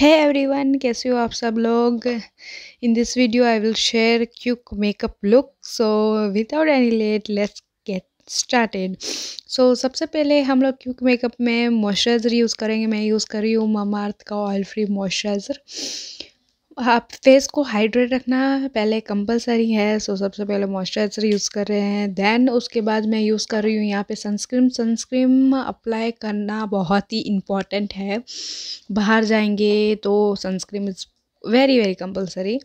है एवरीवन कैसे हो आप सब लोग in this video I will share quick makeup look so without any late let's get started so सबसे पहले हम लोग क्यूक मेकअप में मॉइस्चराइज़र यूज़ करेंगे मैं यूज़ कर रही हूँ ममा अर्थ का ऑयल फ्री मॉइस्चराइज़र आप फेस को हाइड्रेट रखना पहले कंपलसरी है सो सबसे पहले मॉइस्चराइज़र यूज़ कर रहे हैं देन उसके बाद मैं यूज़ कर रही हूँ यहाँ पे सनस्क्रीन सनस्क्रीन अप्लाई करना बहुत ही इम्पॉर्टेंट है बाहर जाएंगे तो sunscreen is very very compulsory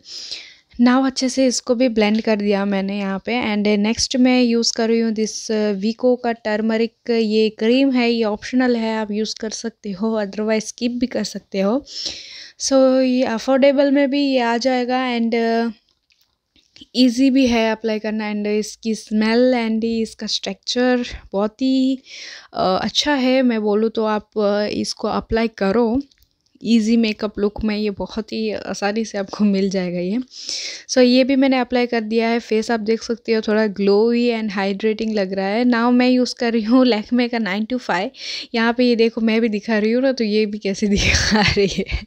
now अच्छे से इसको भी ब्लेंड कर दिया मैंने यहाँ पे एंड नेक्स्ट uh, मैं यूज़ कर रही हूँ दिस वीको uh, का टर्मरिक uh, ये क्रीम है ये ऑप्शनल है आप यूज़ कर सकते हो अदरवाइज स्किप भी कर सकते हो सो so, ये अफोर्डेबल में भी ये आ जाएगा एंड ईजी भी है अप्लाई करना एंड इसकी स्मेल एंड इसका स्ट्रक्चर बहुत ही अच्छा है मैं बोलूँ तो आप इसको अप्लाई करो ईजी मेकअप लुक में ये बहुत ही आसानी से आपको मिल जाएगा ये सो so, ये भी मैंने अप्लाई कर दिया है फेस आप देख सकते हो थोड़ा ग्लोई एंड हाइड्रेटिंग लग रहा है नाव मैं यूज़ कर रही हूँ लैकमे का नाइन टू फाइव यहाँ पर ये देखो मैं भी दिखा रही हूँ ना तो ये भी कैसे दिखा रही है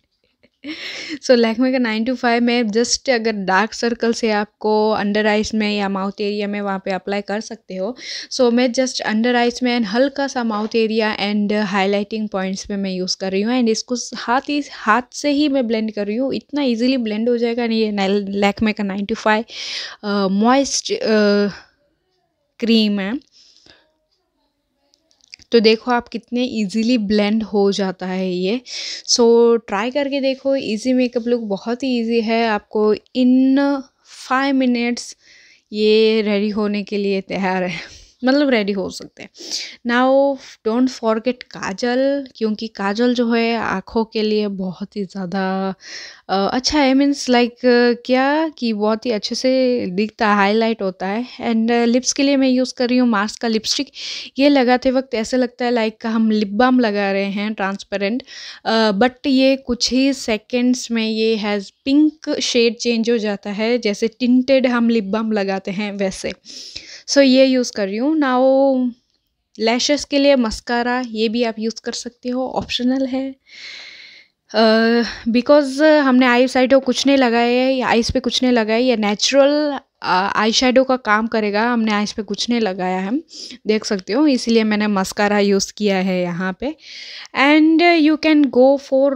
सो लैक्मे का नाइन टू फाइव में जस्ट अगर डार्क सर्कल से आपको अंडर आइज में या माउथ एरिया में वहाँ पे अप्लाई कर सकते हो सो so, मैं जस्ट अंडर आइज में एंड हल्का सा mouth area and highlighting points पे मैं यूज़ कर रही हूँ एंड इसको हाथ ही हाथ से ही मैं ब्लेंड कर रही हूँ इतना ईजिली ब्लेंड हो जाएगा ये लैक्मे का nine two five moist cream है तो देखो आप कितने इजीली ब्लेंड हो जाता है ये सो ट्राई करके देखो इजी मेकअप लुक बहुत ही इजी है आपको इन फाइव मिनट्स ये रेडी होने के लिए तैयार है मतलब रेडी हो सकते हैं नाउ डोंट फॉरगेट काजल क्योंकि काजल जो है आँखों के लिए बहुत ही ज़्यादा अच्छा है मीन्स लाइक क्या कि बहुत ही अच्छे से दिखता है हाईलाइट होता है एंड लिप्स uh, के लिए मैं यूज़ कर रही हूँ मास्क का लिपस्टिक ये लगाते वक्त ऐसे लगता है लाइक हम लिप बाम लगा रहे हैं ट्रांसपेरेंट बट ये कुछ ही सेकेंड्स में ये हैज़ पिंक शेड चेंज हो जाता है जैसे टिंटेड हम लिप बाम लगाते हैं वैसे सो so, ये यूज़ कर रही हूँ नाओ लैशेस के लिए मस्कारा ये भी आप यूज़ कर सकते हो ऑप्शनल है बिकॉज uh, हमने आई साइडो कुछ नहीं लगाया है या आइस पे कुछ नहीं लगाया या नेचुरल आई शेडो का काम करेगा हमने आइस पे कुछ नहीं लगाया है देख सकते हो इसीलिए मैंने मस्कारा यूज़ किया है यहाँ पे and you can go for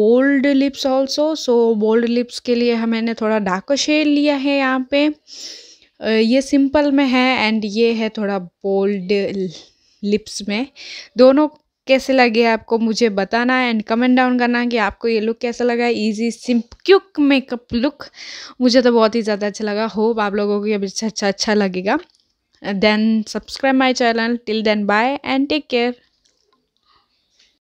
bold lips also so bold lips के लिए मैंने थोड़ा डार्क शेड लिया है यहाँ पे ये सिंपल में है एंड ये है थोड़ा बोल्ड लिप्स में दोनों कैसे लगे आपको मुझे बताना एंड कमेंट डाउन करना कि आपको ये लुक कैसा लगा easy simple quick makeup look मुझे तो बहुत ही ज़्यादा अच्छा लगा होप आप लोगों को ये अच्छा अच्छा अच्छा लगेगा then subscribe my channel till then bye and take care